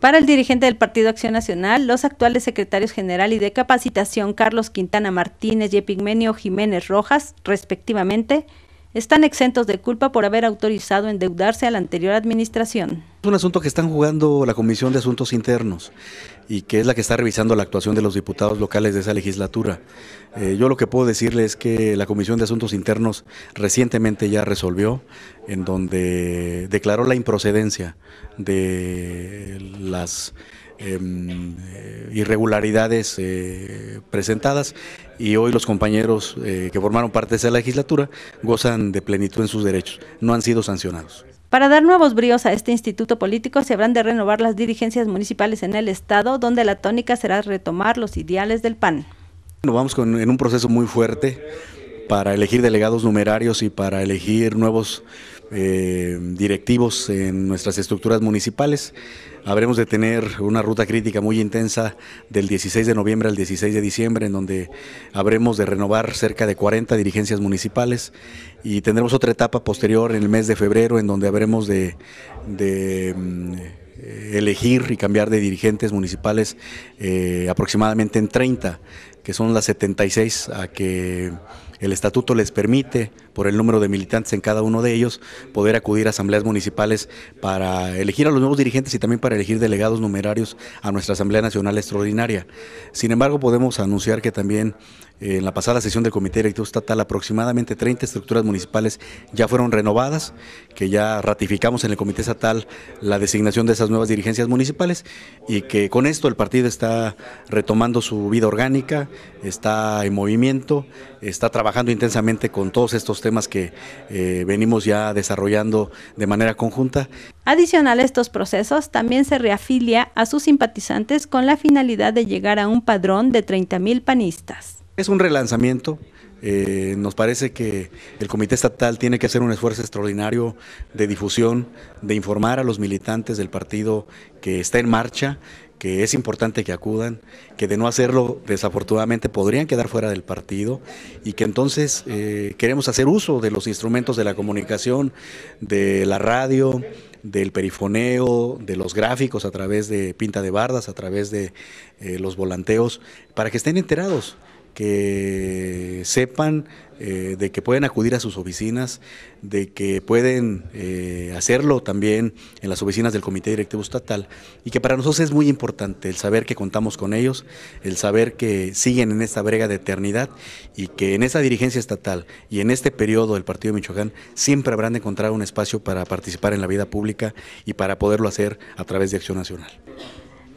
Para el dirigente del Partido Acción Nacional, los actuales secretarios general y de capacitación Carlos Quintana Martínez y Epigmenio Jiménez Rojas, respectivamente, están exentos de culpa por haber autorizado endeudarse a la anterior administración. Es un asunto que están jugando la Comisión de Asuntos Internos y que es la que está revisando la actuación de los diputados locales de esa legislatura. Eh, yo lo que puedo decirle es que la Comisión de Asuntos Internos recientemente ya resolvió en donde declaró la improcedencia de las em, eh, irregularidades eh, presentadas y hoy los compañeros eh, que formaron parte de esa legislatura gozan de plenitud en sus derechos, no han sido sancionados. Para dar nuevos bríos a este instituto político se habrán de renovar las dirigencias municipales en el Estado, donde la tónica será retomar los ideales del PAN. vamos con, en un proceso muy fuerte para elegir delegados numerarios y para elegir nuevos eh, directivos en nuestras estructuras municipales. Habremos de tener una ruta crítica muy intensa del 16 de noviembre al 16 de diciembre, en donde habremos de renovar cerca de 40 dirigencias municipales y tendremos otra etapa posterior en el mes de febrero, en donde habremos de mm, elegir y cambiar de dirigentes municipales eh, aproximadamente en 30, que son las 76 a que el estatuto les permite, por el número de militantes en cada uno de ellos, poder acudir a asambleas municipales para elegir a los nuevos dirigentes y también para elegir delegados numerarios a nuestra Asamblea Nacional Extraordinaria. Sin embargo, podemos anunciar que también eh, en la pasada sesión del Comité Directivo Estatal aproximadamente 30 estructuras municipales ya fueron renovadas, que ya ratificamos en el Comité Estatal la designación de esas nuevas dirigencias municipales y que con esto el partido está retomando su vida orgánica, está en movimiento, está trabajando intensamente con todos estos temas que eh, venimos ya desarrollando de manera conjunta. Adicional a estos procesos, también se reafilia a sus simpatizantes con la finalidad de llegar a un padrón de 30.000 panistas. Es un relanzamiento eh, nos parece que el Comité Estatal tiene que hacer un esfuerzo extraordinario de difusión, de informar a los militantes del partido que está en marcha, que es importante que acudan, que de no hacerlo desafortunadamente podrían quedar fuera del partido y que entonces eh, queremos hacer uso de los instrumentos de la comunicación, de la radio, del perifoneo, de los gráficos a través de pinta de bardas, a través de eh, los volanteos, para que estén enterados que sepan eh, de que pueden acudir a sus oficinas, de que pueden eh, hacerlo también en las oficinas del Comité Directivo Estatal y que para nosotros es muy importante el saber que contamos con ellos, el saber que siguen en esta brega de eternidad y que en esa dirigencia estatal y en este periodo del Partido de Michoacán siempre habrán de encontrar un espacio para participar en la vida pública y para poderlo hacer a través de Acción Nacional.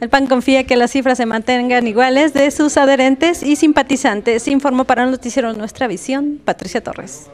El PAN confía que las cifras se mantengan iguales de sus adherentes y simpatizantes. Informó para el noticiero Nuestra Visión, Patricia Torres.